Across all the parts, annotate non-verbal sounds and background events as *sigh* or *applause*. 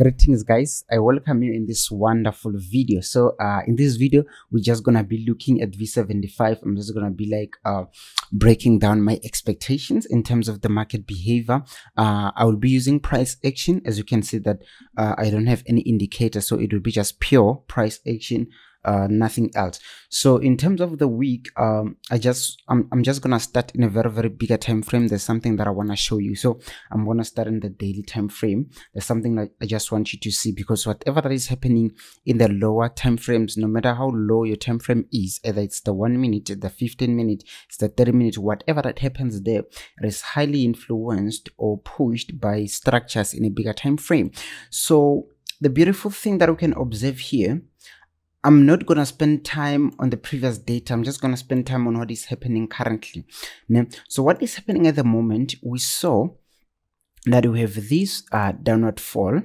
greetings guys i welcome you in this wonderful video so uh, in this video we're just gonna be looking at v75 i'm just gonna be like uh, breaking down my expectations in terms of the market behavior uh, i will be using price action as you can see that uh, i don't have any indicator so it will be just pure price action uh, nothing else. So in terms of the week, um, I just I'm, I'm just gonna start in a very very bigger time frame. There's something that I wanna show you. So I'm gonna start in the daily time frame. There's something that I just want you to see because whatever that is happening in the lower time frames, no matter how low your time frame is, either it's the one minute, the 15 minute, it's the 30 minute, whatever that happens there, it is highly influenced or pushed by structures in a bigger time frame. So the beautiful thing that we can observe here I'm not going to spend time on the previous data. I'm just going to spend time on what is happening currently. So what is happening at the moment, we saw that we have this uh, downward fall.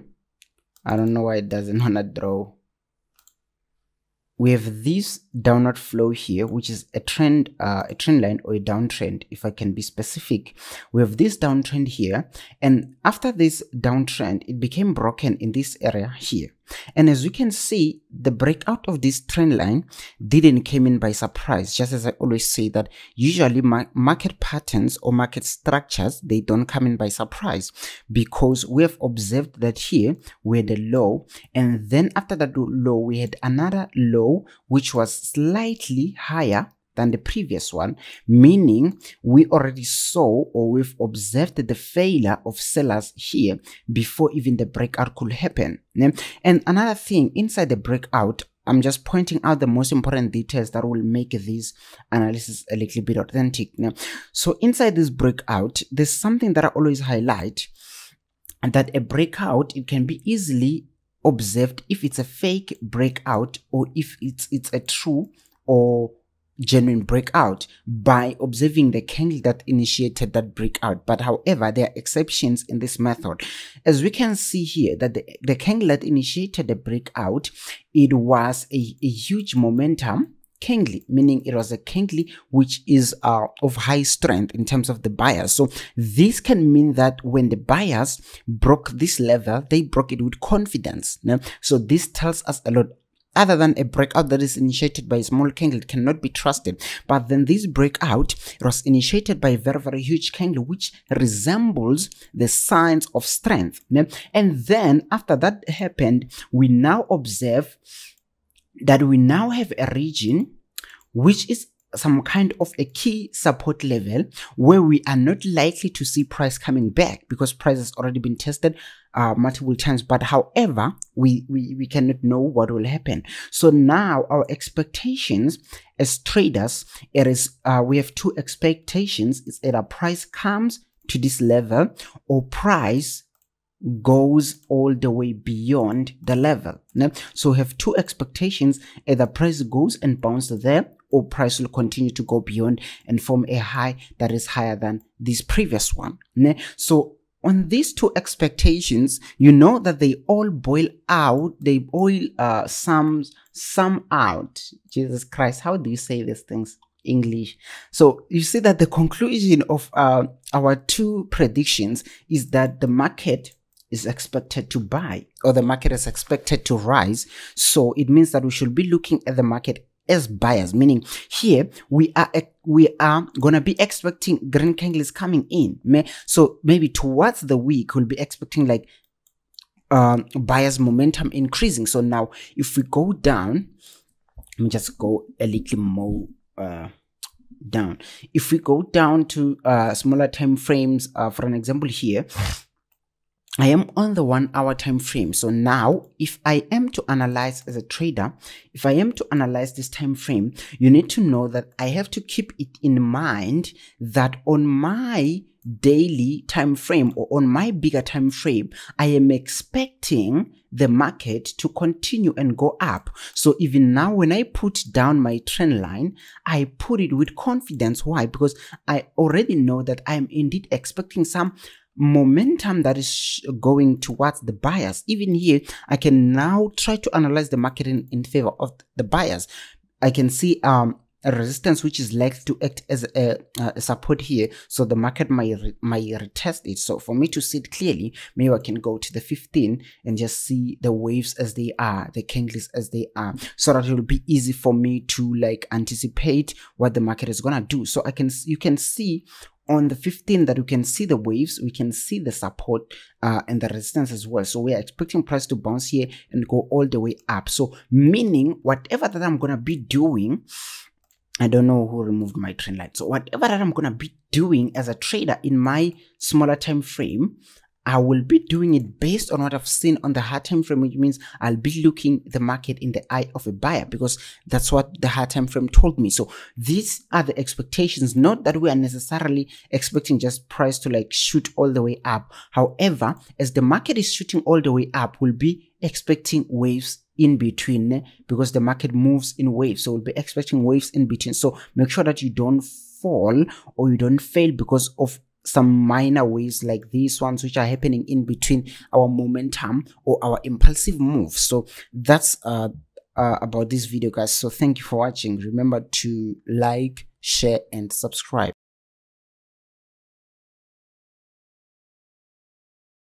I don't know why it doesn't *laughs* want to draw. We have this downward flow here, which is a trend, uh, a trend line or a downtrend, if I can be specific. We have this downtrend here. And after this downtrend, it became broken in this area here. And as you can see, the breakout of this trend line didn't came in by surprise. Just as I always say that usually market patterns or market structures, they don't come in by surprise because we have observed that here we had a low. And then after that low, we had another low, which was slightly higher than the previous one, meaning we already saw or we've observed the failure of sellers here before even the breakout could happen. And another thing inside the breakout, I'm just pointing out the most important details that will make this analysis a little bit authentic. So inside this breakout, there's something that I always highlight that a breakout, it can be easily observed if it's a fake breakout or if it's, it's a true or genuine breakout by observing the candle that initiated that breakout but however there are exceptions in this method as we can see here that the, the candle that initiated the breakout it was a, a huge momentum candle meaning it was a candle which is uh, of high strength in terms of the buyers so this can mean that when the buyers broke this level they broke it with confidence so this tells us a lot other than a breakout that is initiated by a small candle, it cannot be trusted. But then this breakout was initiated by a very, very huge candle, which resembles the signs of strength. And then after that happened, we now observe that we now have a region which is some kind of a key support level where we are not likely to see price coming back because price has already been tested uh, multiple times. But however, we, we, we cannot know what will happen. So now our expectations as traders, it is, uh, we have two expectations. It's either price comes to this level or price goes all the way beyond the level. Now, so we have two expectations, either price goes and bounces there or price will continue to go beyond and form a high that is higher than this previous one. So on these two expectations, you know that they all boil out, they boil uh, sums sum out. Jesus Christ, how do you say these things? English. So you see that the conclusion of uh, our two predictions is that the market is expected to buy or the market is expected to rise. So it means that we should be looking at the market as buyers, meaning here we are we are gonna be expecting green candles coming in. so maybe towards the week we'll be expecting like um, buyers momentum increasing. So now if we go down, let me just go a little more uh, down. If we go down to uh, smaller time frames, uh, for an example here. I am on the one hour time frame. So now if I am to analyze as a trader, if I am to analyze this time frame, you need to know that I have to keep it in mind that on my daily time frame or on my bigger time frame, I am expecting the market to continue and go up. So even now when I put down my trend line, I put it with confidence. Why? Because I already know that I am indeed expecting some momentum that is going towards the buyers. Even here, I can now try to analyze the market in, in favor of the buyers. I can see um, a resistance which is likely to act as a, uh, a support here so the market might, re, might retest it so for me to see it clearly maybe i can go to the 15 and just see the waves as they are the candles as they are so that it will be easy for me to like anticipate what the market is gonna do so i can you can see on the 15 that we can see the waves we can see the support uh, and the resistance as well so we are expecting price to bounce here and go all the way up so meaning whatever that i'm gonna be doing I don't know who removed my trend line. So whatever that I'm gonna be doing as a trader in my smaller time frame, I will be doing it based on what I've seen on the hard time frame, which means I'll be looking the market in the eye of a buyer because that's what the hard time frame told me. So these are the expectations, not that we are necessarily expecting just price to like shoot all the way up. However, as the market is shooting all the way up, we'll be expecting waves in between eh, because the market moves in waves. So we'll be expecting waves in between. So make sure that you don't fall or you don't fail because of some minor waves like these ones which are happening in between our momentum or our impulsive move. So that's uh, uh, about this video guys. So thank you for watching. Remember to like, share and subscribe.